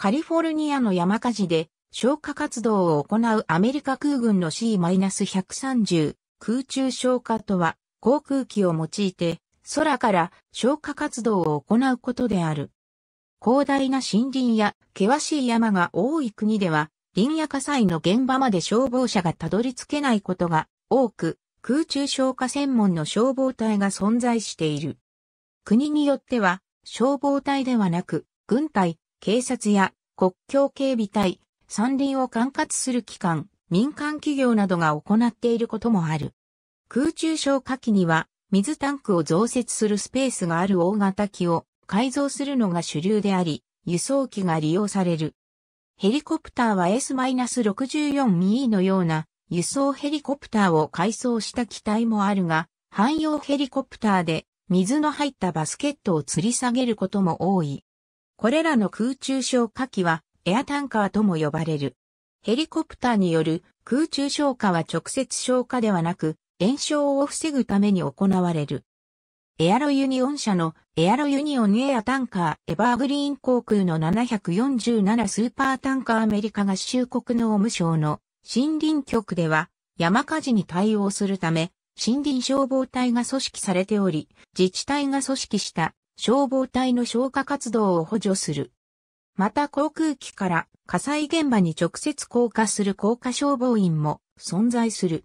カリフォルニアの山火事で消火活動を行うアメリカ空軍の C-130 空中消火とは航空機を用いて空から消火活動を行うことである。広大な森林や険しい山が多い国では林野火災の現場まで消防車がたどり着けないことが多く空中消火専門の消防隊が存在している。国によっては消防隊ではなく軍隊、警察や国境警備隊、山林を管轄する機関、民間企業などが行っていることもある。空中消火器には水タンクを増設するスペースがある大型機を改造するのが主流であり、輸送機が利用される。ヘリコプターは S-64ME のような輸送ヘリコプターを改装した機体もあるが、汎用ヘリコプターで水の入ったバスケットを吊り下げることも多い。これらの空中消火器はエアタンカーとも呼ばれる。ヘリコプターによる空中消火は直接消火ではなく、炎症を防ぐために行われる。エアロユニオン社のエアロユニオンエアタンカーエバーグリーン航空の747スーパータンカーアメリカ合衆国のオム省の森林局では山火事に対応するため森林消防隊が組織されており、自治体が組織した消防隊の消火活動を補助する。また航空機から火災現場に直接降下する降下消防員も存在する。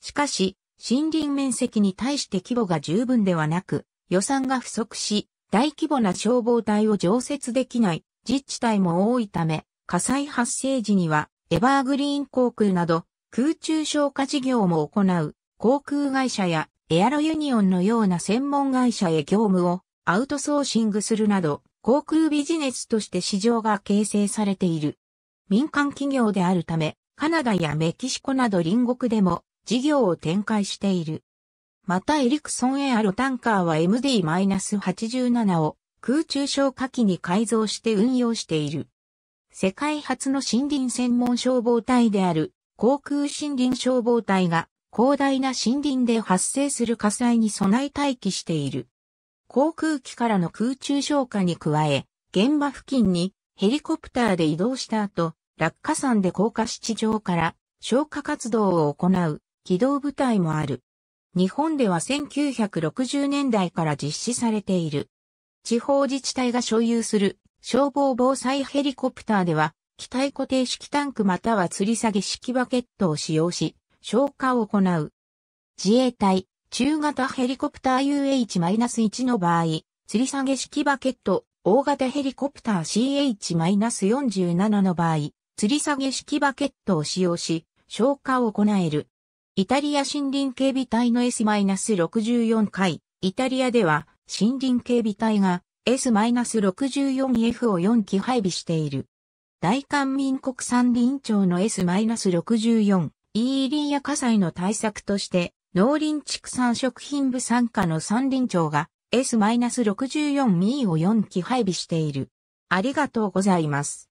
しかし、森林面積に対して規模が十分ではなく、予算が不足し、大規模な消防隊を常設できない自治体も多いため、火災発生時には、エバーグリーン航空など、空中消火事業も行う、航空会社やエアロユニオンのような専門会社へ業務をアウトソーシングするなど、航空ビジネスとして市場が形成されている。民間企業であるため、カナダやメキシコなど隣国でも事業を展開している。またエリクソンエアロタンカーは MD-87 を空中消火器に改造して運用している。世界初の森林専門消防隊である航空森林消防隊が広大な森林で発生する火災に備え待機している。航空機からの空中消火に加え、現場付近にヘリコプターで移動した後、落下山で降下地上から消火活動を行う機動部隊もある。日本では1960年代から実施されている。地方自治体が所有する消防防災ヘリコプターでは、機体固定式タンクまたは吊り下げ式バケットを使用し、消火を行う。自衛隊、中型ヘリコプター UH-1 の場合、吊り下げ式バケット、大型ヘリコプター CH-47 の場合、吊り下げ式バケットを使用し、消火を行える。イタリア森林警備隊の S-64 回、イタリアでは森林警備隊が S-64F を4機配備している。大韓民国山林庁の S-64E リーや火災の対策として農林畜産食品部参加の三林庁が S-64 ミーを4機配備している。ありがとうございます。